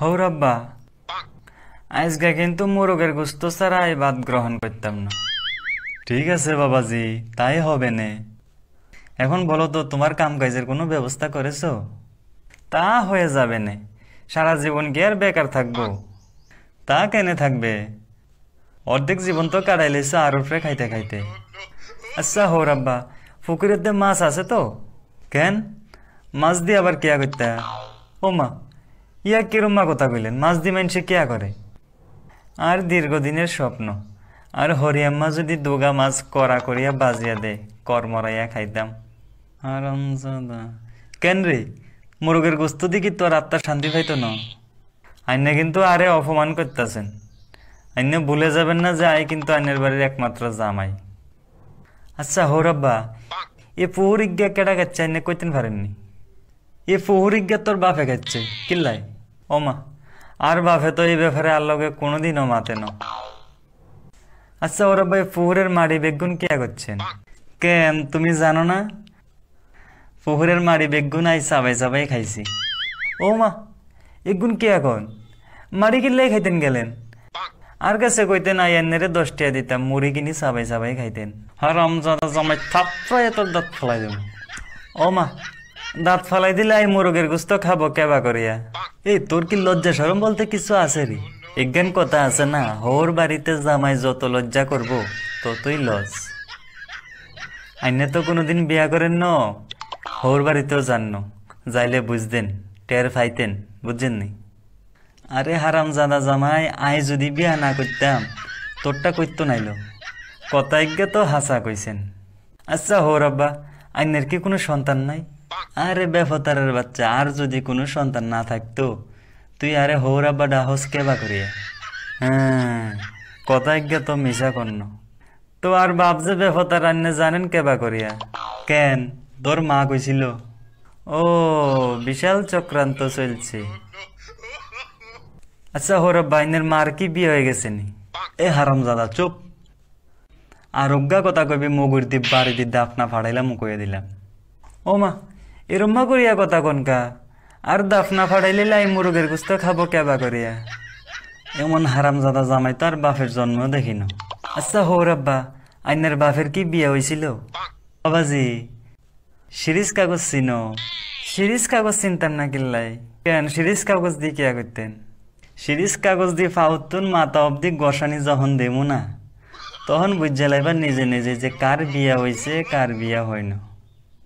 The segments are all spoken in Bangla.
হৌ রব্বা আজকে কিন্তু মোরগের গুস্ত ছাড়া বাদ গ্রহণ করতাম না ঠিক আছে বাবাজি তাই হবে নে এখন বলো তো তোমার কাম কাজের কোনো ব্যবস্থা করেছো তা হয়ে যাবে নে সারা জীবন কি আর বেকার থাকবো তা কেনে থাকবে অর্ধেক জীবন তো কাটাই লেছে আর উপরে খাইতে খাইতে আচ্ছা হৌ রাব্বা পুকুরের মাছ আছে তো কেন মাছ দিয়ে আবার কেয়া করতে ও মা ইয়া কিরম্মা কথা কইলেন মাছ দি মানুষে কেয়া করে আর দীর্ঘদিনের স্বপ্ন আর হরিয়াম্মা যদি দোগা মাছ করা করিয়া বাজিয়া দে কর্মরাইয়া খাইতাম আরাম কেন রে মুরগের গোস্ত দিকে তোর আত্মার শান্তি পাইতো না আইনে কিন্তু আরে অপমান করতেছেন আইনে ভুলে যাবেন না যে আই কিন্তু আইনের বাড়ির একমাত্র জামাই আচ্ছা হৌরব্বা এ পুহুরিজ্ঞা কেডা গেছে আইনে কইতেন পারেননি এ পুহুরিজ্ঞা তোর বাপে গেছে কিল্লায় ওমা আর বাফে তো এই ব্যাপারে আর লগে কোনোদিনও মাতে ন আচ্ছা ওরা ভাই পুহুরের মাড়ি বেগুন কে করছেন কেন তুমি জানো না পুহুরের মাড়ি বেগুন আই চাবাই সাবাই খাইছি ও মা এগুন কে এখন মাড়ি কিনলে খাইতেন গেলেন আর কাছে কইতেন আই এনে দশ টিয়া দিতাম মুড়ি কিনি চাবাই চাবাই খাইতেন হারাম হ্যাঁ, জাদা জমাই থাপ্পা এত দাঁত ফেলাই দেব ও মা দাঁত ফেলাই দিলে আই মুরগের গুস্ত খাবো কেবা করিয়া এই তোর কি লজ্জা সরম বলতে কিছু আছে রে একজ্ঞান কথা আছে না হোর বাড়িতে জামাই যত লজ্জা করব ততই লজ আইনে তো কোনোদিন বিয়া করেন ন হোর বাড়িতেও যান ন যাইলে বুঝতেন টের ফাইতেন বুঝছেন নি আরে হারাম জাদা জামাই আই যদি বিয়া না করতাম তোরটা করতো নাইল কথা তো হাসা কইছেন আচ্ছা হোর আব্বা আইনের কি কোনো সন্তান নাই আরে বেফতারের বাচ্চা আর যদি কোনো সন্তান না থাকতো তুই আরে হৌরা বা ডাহস কেবা করিয়া হ্যাঁ কথা একজ্ঞা তো মিশা কর্ণ তো আর বাপ যে বেফতার রান্না জানেন কেবা করিয়া কেন তোর মা কইছিল ও বিশাল চক্রান্ত চলছে আচ্ছা হৌরব বাইনের মার কি বিয়ে হয়ে গেছে নি এ হারামজাদা চুপ আরোগ্যা কথা কবি মগুর দিব বাড়ি দিয়ে দাফনা ফাড়াইলাম কয়ে দিলাম ও মা এরম্মা করিয়া কথা কনকা আর দাফনা ফাটাইলে ফাড়াইলে লাই মুরগের গুস্ত খাবো কেবা করিয়া এমন হারাম জাদা জামাই তার বাপের জন্ম দেখিন আচ্ছা রাব্বা আইনার বাপের কি বিয়ে হয়েছিল বাবাজি সিরিজ কাগজ চিন সিরিজ কাগজ চিনতাম না কিল্লাই কেন সিরিজ কাগজ দিয়ে কিয়া করতেন সিরিজ কাগজ দিয়ে ফাউতুন মাতা অব্দি গসানি যখন দেমু না তখন বুঝে লাইবার নিজে নিজে যে কার বিয়া হয়েছে কার বিয়া হয় না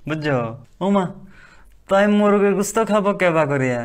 বুঝছো ওমা তাই মুরগির গুস্ত খাবো কেবা করিয়া